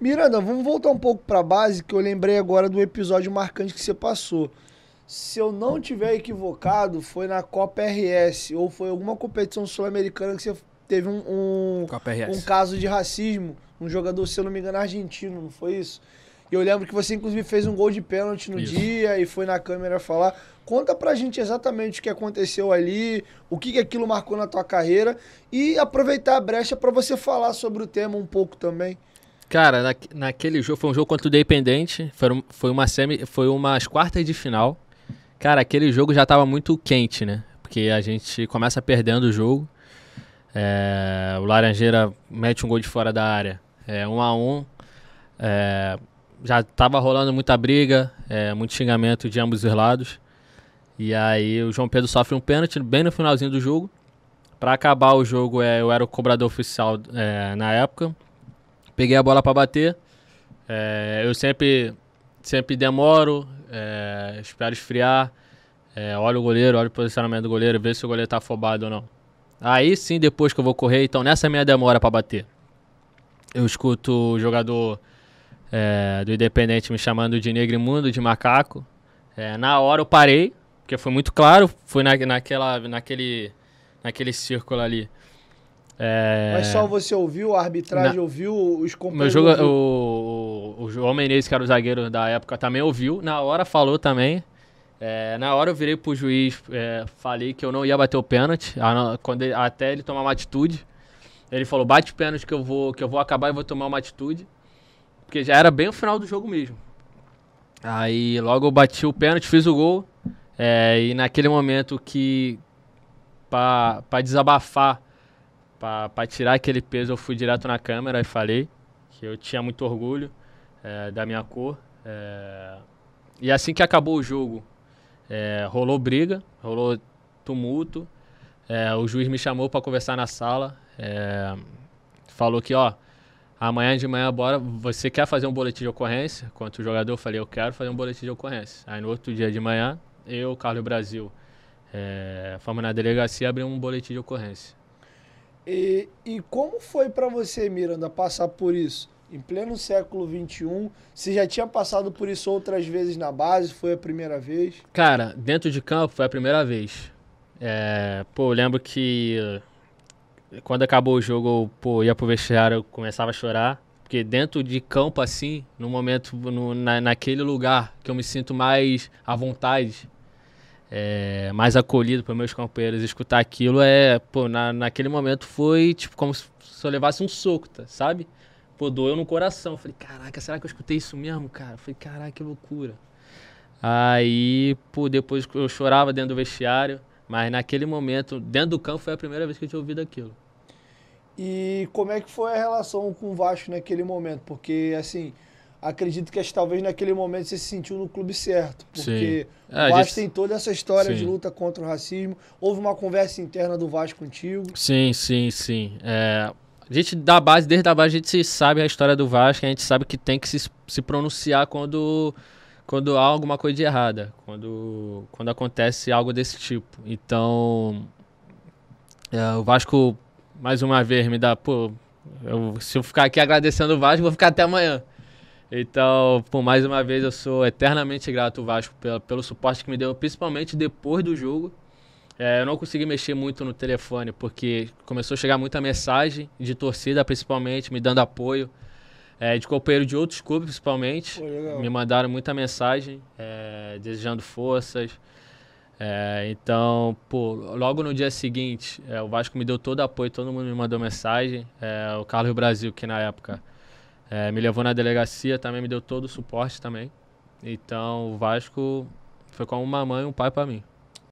Miranda, vamos voltar um pouco para a base, que eu lembrei agora do episódio marcante que você passou. Se eu não tiver equivocado, foi na Copa RS ou foi alguma competição sul-americana que você teve um, um, um caso de racismo. Um jogador, se eu não me engano, argentino, não foi isso? E eu lembro que você, inclusive, fez um gol de pênalti no Isso. dia e foi na câmera falar. Conta pra gente exatamente o que aconteceu ali, o que, que aquilo marcou na tua carreira e aproveitar a brecha para você falar sobre o tema um pouco também. Cara, na, naquele jogo foi um jogo contra o Dependente, foi, foi uma semi, foi umas quartas de final. Cara, aquele jogo já estava muito quente, né? Porque a gente começa perdendo o jogo. É, o Laranjeira mete um gol de fora da área. É, um a um. É, já estava rolando muita briga, é, muito xingamento de ambos os lados. E aí o João Pedro sofre um pênalti bem no finalzinho do jogo. Para acabar o jogo, é, eu era o cobrador oficial é, na época peguei a bola para bater. É, eu sempre, sempre demoro, é, espero esfriar, é, olho o goleiro, olho o posicionamento do goleiro, ver se o goleiro está afobado ou não. Aí sim, depois que eu vou correr, então nessa minha demora para bater, eu escuto o jogador é, do Independente me chamando de negrimundo, de macaco. É, na hora eu parei, porque foi muito claro, fui na, naquela, naquele, naquele círculo ali. É... Mas só você ouviu, a arbitragem Na... ouviu, os companheiros. jogo, o, o, o João Menezes, que era o zagueiro da época, também ouviu. Na hora falou também. É, na hora eu virei pro juiz, é, falei que eu não ia bater o pênalti, ah, quando ele, até ele tomar uma atitude. Ele falou, bate o pênalti que eu vou, que eu vou acabar e vou tomar uma atitude. Porque já era bem o final do jogo mesmo. Aí logo eu bati o pênalti, fiz o gol. É, e naquele momento que. para desabafar para tirar aquele peso, eu fui direto na câmera e falei que eu tinha muito orgulho é, da minha cor. É, e assim que acabou o jogo, é, rolou briga, rolou tumulto. o juiz me chamou para conversar na sala. falou que, ó, amanhã de manhã, bora, você quer fazer um boletim de ocorrência? Quanto o jogador, eu falei, eu quero fazer um boletim de ocorrência. Aí no outro dia de manhã, eu, Carlos Brasil, é, fomos na delegacia abrir um boletim de ocorrência. E, e como foi para você, Miranda, passar por isso? Em pleno século XXI, você já tinha passado por isso outras vezes na base? Foi a primeira vez? Cara, dentro de campo foi a primeira vez. É, pô, eu lembro que eh, quando acabou o jogo, eu, pô, ia pro vestiário, eu começava a chorar. Porque dentro de campo, assim, no momento, no, na, naquele lugar que eu me sinto mais à vontade, é, mais acolhido para meus companheiros escutar aquilo é, pô, na, naquele momento foi tipo como se eu levasse um soco, tá, sabe? Pô, doeu no coração. Falei, caraca, será que eu escutei isso mesmo, cara? Falei, caraca, que loucura. Aí, pô, depois eu chorava dentro do vestiário, mas naquele momento, dentro do campo, foi a primeira vez que eu tinha ouvido aquilo. E como é que foi a relação com o Vasco naquele momento? Porque, assim, acredito que talvez naquele momento você se sentiu no clube certo. Porque é, o Vasco gente... tem toda essa história sim. de luta contra o racismo. Houve uma conversa interna do Vasco contigo. Sim, sim, sim. É, a gente da base, desde a base, a gente sabe a história do Vasco, a gente sabe que tem que se, se pronunciar quando, quando há alguma coisa de errada, quando, quando acontece algo desse tipo. Então, é, o Vasco, mais uma vez, me dá, pô, eu, se eu ficar aqui agradecendo o Vasco, vou ficar até amanhã. Então, por mais uma vez, eu sou eternamente grato ao Vasco pelo, pelo suporte que me deu, principalmente depois do jogo. É, eu não consegui mexer muito no telefone, porque começou a chegar muita mensagem de torcida, principalmente, me dando apoio. É, de companheiro de outros clubes, principalmente. Pô, me mandaram muita mensagem, é, desejando forças. É, então, pô, logo no dia seguinte, é, o Vasco me deu todo apoio, todo mundo me mandou mensagem. É, o Carlos Brasil, que na época é, me levou na delegacia também, me deu todo o suporte também. Então o Vasco foi como uma mãe e um pai para mim.